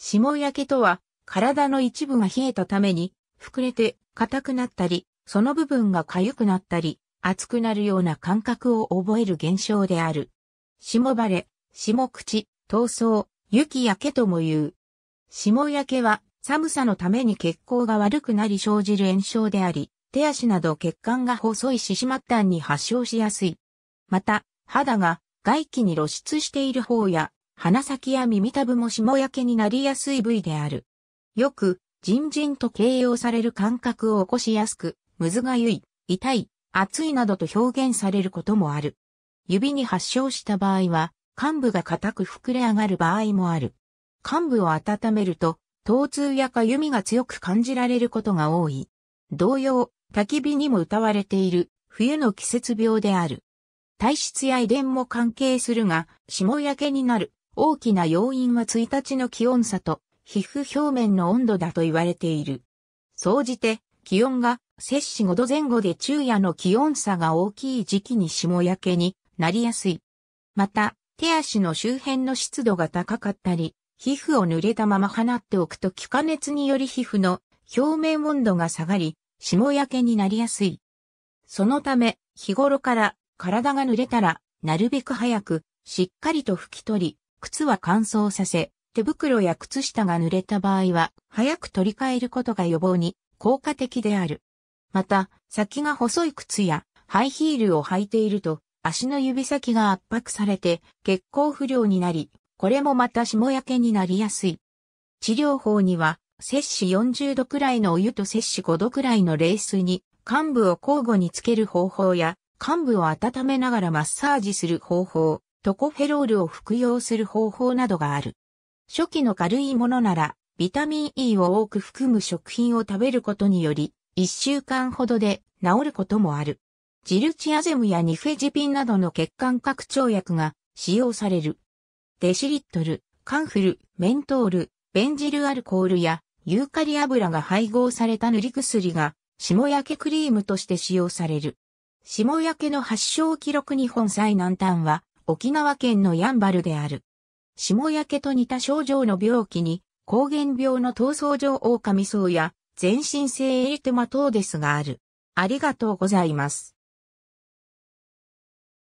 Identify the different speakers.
Speaker 1: 霜焼けとは、体の一部が冷えたために、膨れて硬くなったり、その部分が痒くなったり、熱くなるような感覚を覚える現象である。霜晴れ、霜口、闘争、雪焼けとも言う。霜焼けは、寒さのために血行が悪くなり生じる炎症であり、手足など血管が細いまっ末端に発症しやすい。また、肌が外気に露出している方や鼻先や耳たぶも霜焼けになりやすい部位である。よく、じんじんと形容される感覚を起こしやすく、むずがゆい、痛い、熱いなどと表現されることもある。指に発症した場合は、患部が硬く膨れ上がる場合もある。患部を温めると、疼痛やかゆみが強く感じられることが多い。同様、焚き火にも歌われている冬の季節病である。体質や遺伝も関係するが、霜焼けになる、大きな要因は1日の気温差と皮膚表面の温度だと言われている。総じて気温が摂氏5度前後で昼夜の気温差が大きい時期に霜焼けになりやすい。また、手足の周辺の湿度が高かったり、皮膚を濡れたまま放っておくと気化熱により皮膚の表面温度が下がり、霜焼けになりやすい。そのため、日頃から体が濡れたら、なるべく早く、しっかりと拭き取り、靴は乾燥させ、手袋や靴下が濡れた場合は、早く取り替えることが予防に効果的である。また、先が細い靴やハイヒールを履いていると、足の指先が圧迫されて血行不良になり、これもまた霜焼けになりやすい。治療法には、摂氏40度くらいのお湯と摂氏5度くらいの冷水に、患部を交互につける方法や、患部を温めながらマッサージする方法、トコフェロールを服用する方法などがある。初期の軽いものなら、ビタミン E を多く含む食品を食べることにより、1週間ほどで治ることもある。ジルチアゼムやニフェジピンなどの血管拡張薬が使用される。デシリットル、カンフル、メントール、ベンジルアルコールやユーカリ油が配合された塗り薬が、霜焼けクリームとして使用される。霜焼けの発症記録日本最南端は、沖縄県のやんばるである。下焼けと似た症状の病気に、抗原病の闘争上狼草や、全身性エリテマ等ですがある。ありがとうございます。